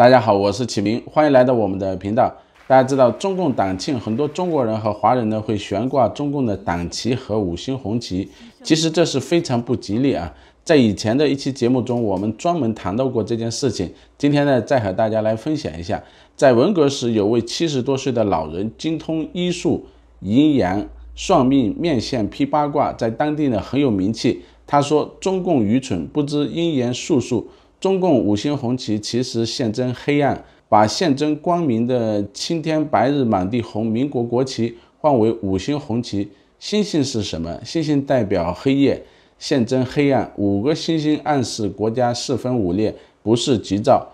大家好，我是启明，欢迎来到我们的频道。大家知道，中共党庆，很多中国人和华人呢会悬挂中共的党旗和五星红旗。其实这是非常不吉利啊！在以前的一期节目中，我们专门谈到过这件事情。今天呢，再和大家来分享一下。在文革时，有位七十多岁的老人，精通医术、阴阳、算命、面相、批八卦，在当地呢很有名气。他说：“中共愚蠢，不知阴阳术数。”中共五星红旗其实象征黑暗，把象征光明的青天白日满地红民国国旗换为五星红旗，星星是什么？星星代表黑夜，象征黑暗。五个星星暗示国家四分五裂，不是吉兆。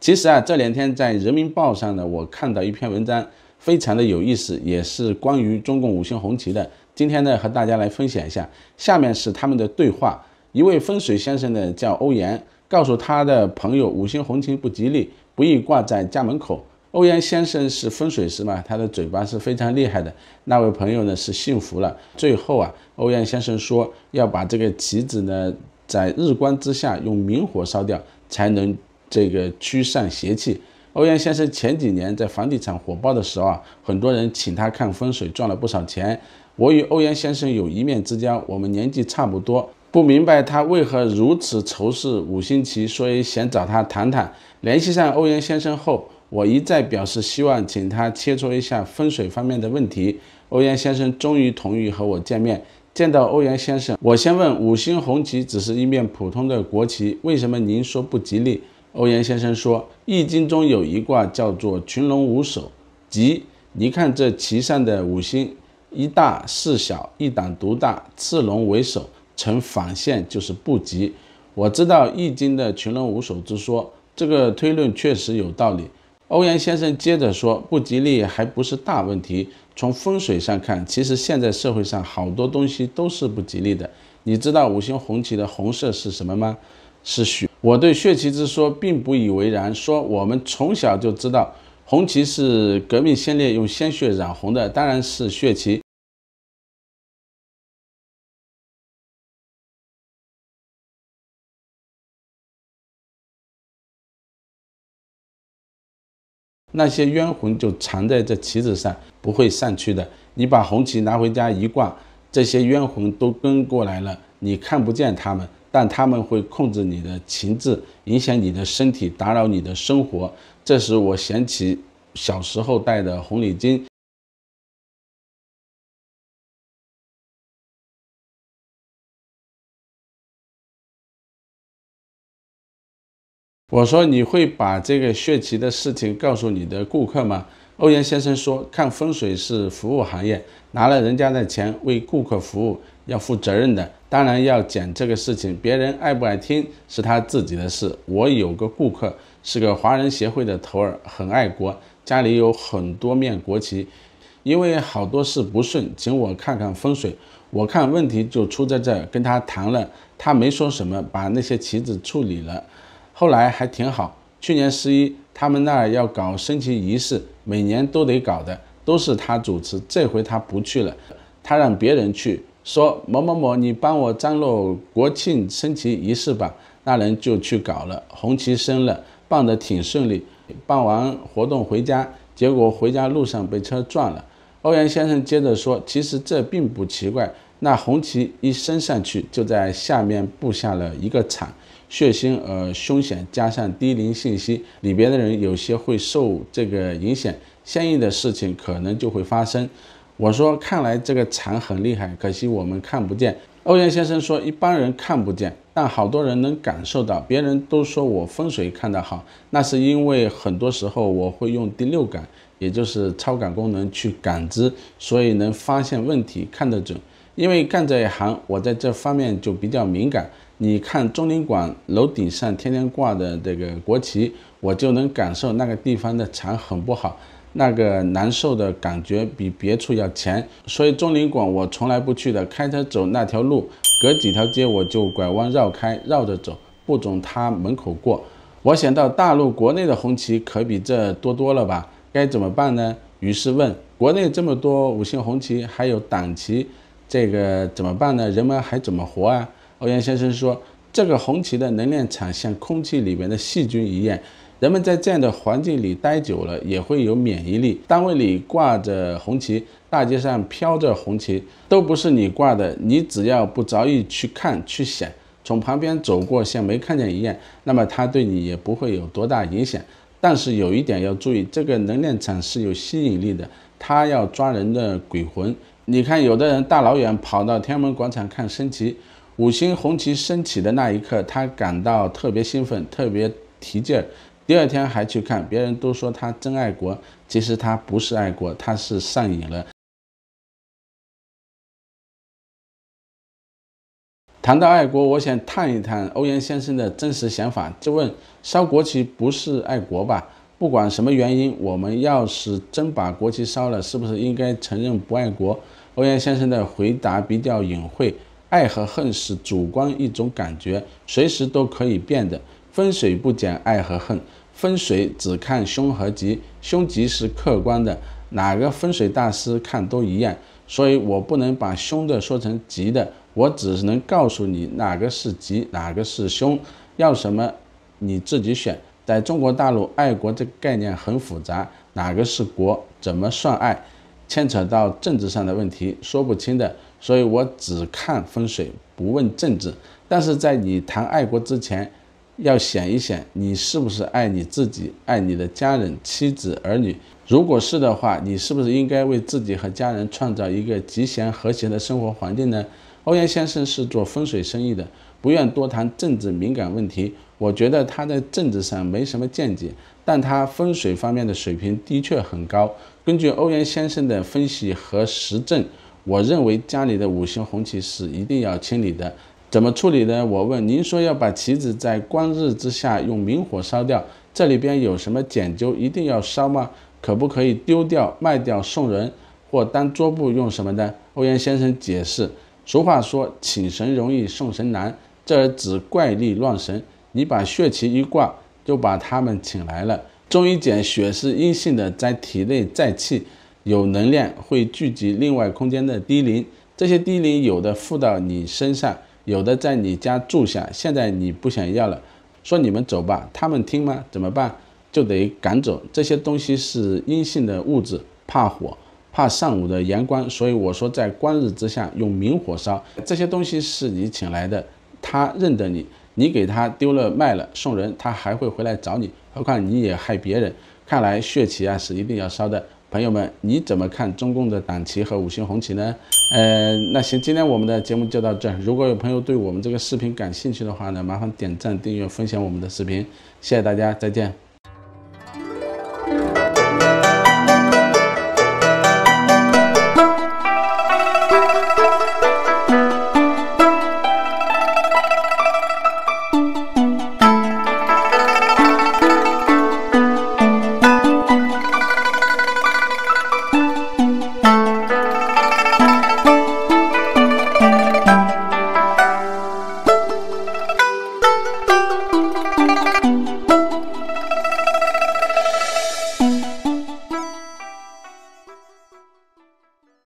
其实啊，这两天在《人民日报》上呢，我看到一篇文章，非常的有意思，也是关于中共五星红旗的。今天呢，和大家来分享一下。下面是他们的对话，一位风水先生呢叫欧阳，告诉他的朋友，五星红旗不吉利，不宜挂在家门口。欧阳先生是风水师嘛，他的嘴巴是非常厉害的。那位朋友呢是信服了。最后啊，欧阳先生说要把这个旗子呢在日光之下用明火烧掉，才能这个驱散邪气。欧阳先生前几年在房地产火爆的时候啊，很多人请他看风水，赚了不少钱。我与欧阳先生有一面之交，我们年纪差不多。不明白他为何如此仇视五星旗，所以想找他谈谈。联系上欧阳先生后，我一再表示希望请他切磋一下风水方面的问题。欧阳先生终于同意和我见面。见到欧阳先生，我先问：五星红旗只是一面普通的国旗，为什么您说不吉利？欧阳先生说，《易经》中有一卦叫做“群龙无首”，即你看这旗上的五星，一大四小，一党独大，次龙为首。呈反线就是不吉，我知道《易经》的“群龙无首”之说，这个推论确实有道理。欧阳先生接着说：“不吉利还不是大问题，从风水上看，其实现在社会上好多东西都是不吉利的。你知道五星红旗的红色是什么吗？是血。我对血旗之说并不以为然，说我们从小就知道红旗是革命先烈用鲜血染红的，当然是血旗。”那些冤魂就藏在这旗子上，不会散去的。你把红旗拿回家一挂，这些冤魂都跟过来了。你看不见他们，但他们会控制你的情志，影响你的身体，打扰你的生活。这时我想起小时候戴的红领巾。我说：“你会把这个血旗的事情告诉你的顾客吗？”欧阳先生说：“看风水是服务行业，拿了人家的钱为顾客服务，要负责任的。当然要讲这个事情，别人爱不爱听是他自己的事。我有个顾客是个华人协会的头儿，很爱国，家里有很多面国旗，因为好多事不顺，请我看看风水。我看问题就出在这儿，跟他谈了，他没说什么，把那些旗子处理了。”后来还挺好。去年十一，他们那儿要搞升旗仪式，每年都得搞的，都是他主持。这回他不去了，他让别人去，说某某某，你帮我张罗国庆升旗仪式吧。那人就去搞了，红旗升了，办得挺顺利。办完活动回家，结果回家路上被车撞了。欧阳先生接着说，其实这并不奇怪。那红旗一升上去，就在下面布下了一个场。血腥而凶险，加上低龄信息，里边的人有些会受这个影响，相应的事情可能就会发生。我说，看来这个场很厉害，可惜我们看不见。欧阳先生说，一般人看不见，但好多人能感受到。别人都说我风水看得好，那是因为很多时候我会用第六感，也就是超感功能去感知，所以能发现问题，看得准。因为干这一行，我在这方面就比较敏感。你看，中领馆楼顶上天天挂的这个国旗，我就能感受那个地方的墙很不好，那个难受的感觉比别处要强。所以，中领馆我从来不去的。开车走那条路，隔几条街我就拐弯绕开，绕着走，不准他门口过。我想到大陆国内的红旗可比这多多了吧？该怎么办呢？于是问：国内这么多五星红旗，还有党旗。这个怎么办呢？人们还怎么活啊？欧阳先生说：“这个红旗的能量场像空气里面的细菌一样，人们在这样的环境里待久了也会有免疫力。单位里挂着红旗，大街上飘着红旗，都不是你挂的。你只要不着意去看去想，从旁边走过像没看见一样，那么它对你也不会有多大影响。但是有一点要注意，这个能量场是有吸引力的，它要抓人的鬼魂。”你看，有的人大老远跑到天安门广场看升旗，五星红旗升起的那一刻，他感到特别兴奋，特别提劲儿。第二天还去看，别人都说他真爱国，其实他不是爱国，他是上瘾了。谈到爱国，我想探一探欧阳先生的真实想法，就问：烧国旗不是爱国吧？不管什么原因，我们要是真把国旗烧了，是不是应该承认不爱国？欧阳先生的回答比较隐晦。爱和恨是主观一种感觉，随时都可以变的。风水不讲爱和恨，风水只看凶和吉，凶吉是客观的，哪个风水大师看都一样。所以我不能把凶的说成吉的，我只能告诉你哪个是吉，哪个是凶，要什么你自己选。在中国大陆，爱国这个概念很复杂，哪个是国，怎么算爱，牵扯到政治上的问题，说不清的。所以我只看风水，不问政治。但是在你谈爱国之前，要想一想，你是不是爱你自己，爱你的家人、妻子、儿女？如果是的话，你是不是应该为自己和家人创造一个吉祥和谐的生活环境呢？欧阳先生是做风水生意的，不愿多谈政治敏感问题。我觉得他在政治上没什么见解，但他风水方面的水平的确很高。根据欧阳先生的分析和实证，我认为家里的五星红旗是一定要清理的。怎么处理呢？我问。您说要把旗子在光日之下用明火烧掉，这里边有什么讲究？一定要烧吗？可不可以丢掉、卖掉、送人或当桌布用什么的？欧阳先生解释：俗话说“请神容易送神难”，这指怪力乱神。你把血旗一挂，就把他们请来了。中医讲，血是阴性的，在体内载气，有能量会聚集另外空间的低灵，这些低灵有的附到你身上，有的在你家住下。现在你不想要了，说你们走吧，他们听吗？怎么办？就得赶走。这些东西是阴性的物质，怕火，怕上午的阳光，所以我说在光日之下用明火烧。这些东西是你请来的，他认得你。你给他丢了卖了送人，他还会回来找你。何况你也害别人。看来血旗啊是一定要烧的。朋友们，你怎么看中共的党旗和五星红旗呢？呃，那行，今天我们的节目就到这。如果有朋友对我们这个视频感兴趣的话呢，麻烦点赞、订阅、分享我们的视频。谢谢大家，再见。